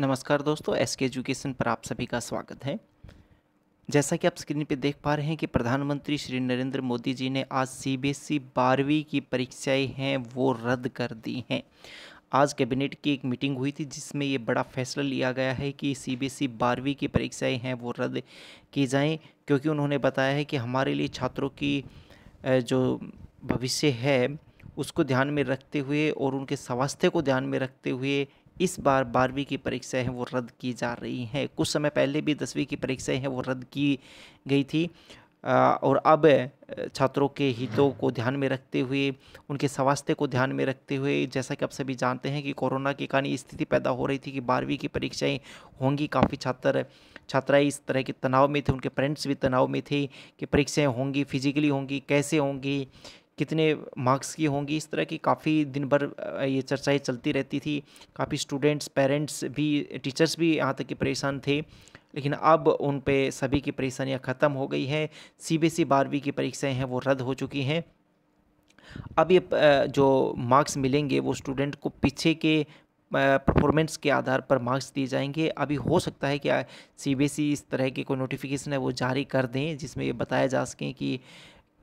नमस्कार दोस्तों एस के एजुकेशन पर आप सभी का स्वागत है जैसा कि आप स्क्रीन पर देख पा रहे हैं कि प्रधानमंत्री श्री नरेंद्र मोदी जी ने आज सीबीएसई e बारहवीं की परीक्षाएं हैं वो रद्द कर दी हैं आज कैबिनेट की एक मीटिंग हुई थी जिसमें ये बड़ा फैसला लिया गया है कि सीबीएसई e बारहवीं की परीक्षाएँ हैं वो रद्द की जाएँ क्योंकि उन्होंने बताया है कि हमारे लिए छात्रों की जो भविष्य है उसको ध्यान में रखते हुए और उनके स्वास्थ्य को ध्यान में रखते हुए इस बार बारहवीं की परीक्षाएं हैं वो रद्द की जा रही हैं कुछ समय पहले भी दसवीं की परीक्षाएं हैं वो रद्द की गई थी और अब छात्रों के हितों को ध्यान में रखते हुए उनके स्वास्थ्य को ध्यान में रखते हुए जैसा कि आप सभी जानते हैं कि कोरोना के कारण स्थिति पैदा हो रही थी कि बारहवीं की परीक्षाएं होंगी काफ़ी छात्र छात्राएं इस तरह के तनाव में थे उनके पेरेंट्स भी तनाव में थे कि परीक्षाएं होंगी फिजिकली होंगी कैसे होंगी कितने मार्क्स की होंगी इस तरह की काफ़ी दिन भर ये चर्चाएँ चलती रहती थी काफ़ी स्टूडेंट्स पेरेंट्स भी टीचर्स भी यहाँ तक कि परेशान थे लेकिन अब उन पे सभी की परेशानियाँ ख़त्म हो गई हैं सी बी e बारहवीं की परीक्षाएं हैं वो रद्द हो चुकी हैं अब ये जो मार्क्स मिलेंगे वो स्टूडेंट को पीछे के परफॉर्मेंस के आधार पर मार्क्स दिए जाएंगे अभी हो सकता है कि सी e इस तरह की कोई नोटिफिकेशन है वो जारी कर दें जिसमें ये बताया जा सकें कि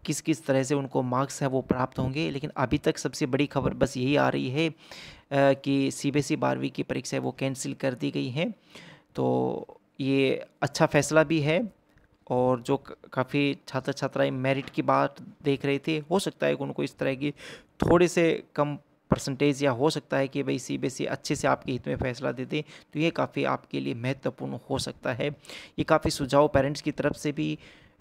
किस किस तरह से उनको मार्क्स हैं वो प्राप्त होंगे लेकिन अभी तक सबसे बड़ी खबर बस यही आ रही है कि सी बी एस ई बारहवीं की परीक्षा वो कैंसिल कर दी गई है तो ये अच्छा फैसला भी है और जो काफ़ी छात्र छात्राएं मेरिट की बात देख रहे थे हो सकता है कि उनको इस तरह की थोड़े से कम परसेंटेज या हो सकता है कि भाई सी बी ई अच्छे से आपके हित में फैसला दे दे तो ये काफ़ी आपके लिए महत्वपूर्ण हो सकता है ये काफ़ी सुझाव पेरेंट्स की तरफ से भी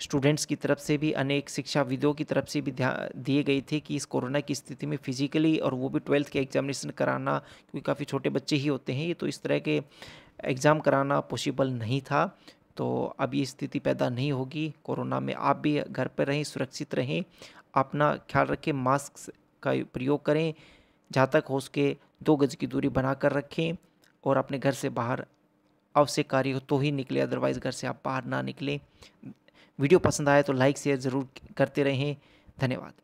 स्टूडेंट्स की तरफ से भी अनेक शिक्षाविदों की तरफ से भी दिए गए थे कि इस कोरोना की स्थिति में फिजिकली और वो भी ट्वेल्थ के एग्जामिनेशन कराना क्योंकि काफ़ी छोटे बच्चे ही होते हैं ये तो इस तरह के एग्ज़ाम कराना पॉसिबल नहीं था तो अब ये स्थिति पैदा नहीं होगी कोरोना में आप भी घर पर रहें सुरक्षित रहें अपना ख्याल रखें मास्क का प्रयोग करें जहाँ तक हो सके दो गज की दूरी बना कर रखें और अपने घर से बाहर अवश्य कार्य हो तो ही निकले अदरवाइज़ घर से आप बाहर ना निकलें वीडियो पसंद आए तो लाइक शेयर ज़रूर करते रहें धन्यवाद